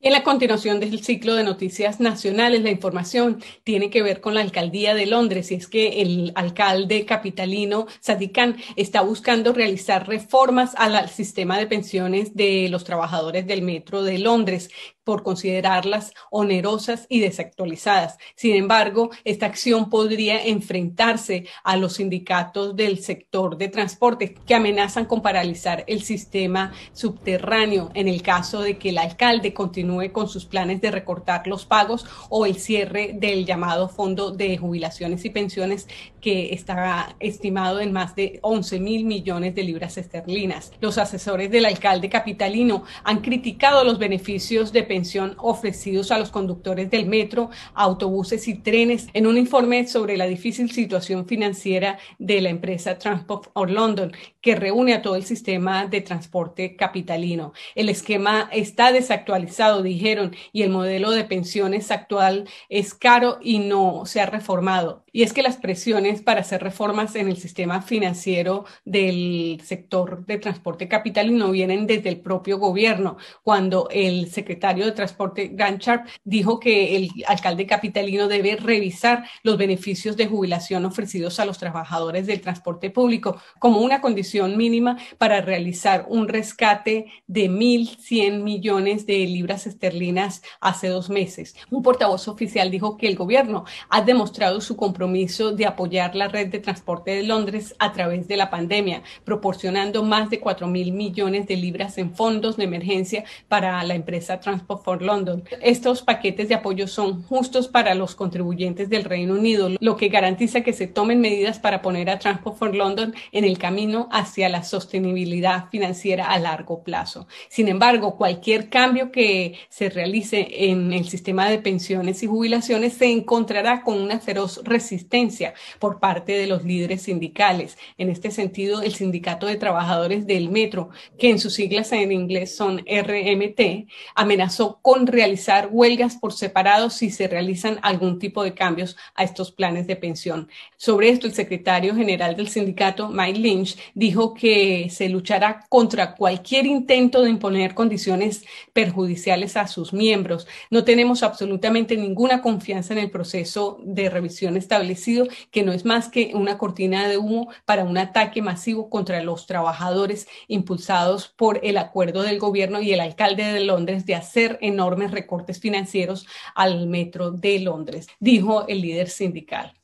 en la continuación del ciclo de noticias nacionales, la información tiene que ver con la alcaldía de Londres y es que el alcalde capitalino Sadiq Khan está buscando realizar reformas al sistema de pensiones de los trabajadores del metro de Londres por considerarlas onerosas y desactualizadas. Sin embargo, esta acción podría enfrentarse a los sindicatos del sector de transporte que amenazan con paralizar el sistema subterráneo en el caso de que el alcalde continúe con sus planes de recortar los pagos o el cierre del llamado fondo de jubilaciones y pensiones que está estimado en más de 11 mil millones de libras esterlinas. Los asesores del alcalde capitalino han criticado los beneficios de pensiones ofrecidos a los conductores del metro, autobuses y trenes en un informe sobre la difícil situación financiera de la empresa Transport for London, que reúne a todo el sistema de transporte capitalino. El esquema está desactualizado, dijeron, y el modelo de pensiones actual es caro y no se ha reformado. Y es que las presiones para hacer reformas en el sistema financiero del sector de transporte capitalino vienen desde el propio gobierno, cuando el secretario de Transporte, Sharp, dijo que el alcalde capitalino debe revisar los beneficios de jubilación ofrecidos a los trabajadores del transporte público como una condición mínima para realizar un rescate de 1.100 millones de libras esterlinas hace dos meses. Un portavoz oficial dijo que el gobierno ha demostrado su compromiso de apoyar la red de transporte de Londres a través de la pandemia, proporcionando más de 4.000 millones de libras en fondos de emergencia para la empresa transporte for London. Estos paquetes de apoyo son justos para los contribuyentes del Reino Unido, lo que garantiza que se tomen medidas para poner a Transport for London en el camino hacia la sostenibilidad financiera a largo plazo. Sin embargo, cualquier cambio que se realice en el sistema de pensiones y jubilaciones se encontrará con una feroz resistencia por parte de los líderes sindicales. En este sentido, el Sindicato de Trabajadores del Metro, que en sus siglas en inglés son RMT, amenazó con realizar huelgas por separado si se realizan algún tipo de cambios a estos planes de pensión. Sobre esto, el secretario general del sindicato, Mike Lynch, dijo que se luchará contra cualquier intento de imponer condiciones perjudiciales a sus miembros. No tenemos absolutamente ninguna confianza en el proceso de revisión establecido, que no es más que una cortina de humo para un ataque masivo contra los trabajadores impulsados por el acuerdo del gobierno y el alcalde de Londres de hacer enormes recortes financieros al metro de Londres, dijo el líder sindical.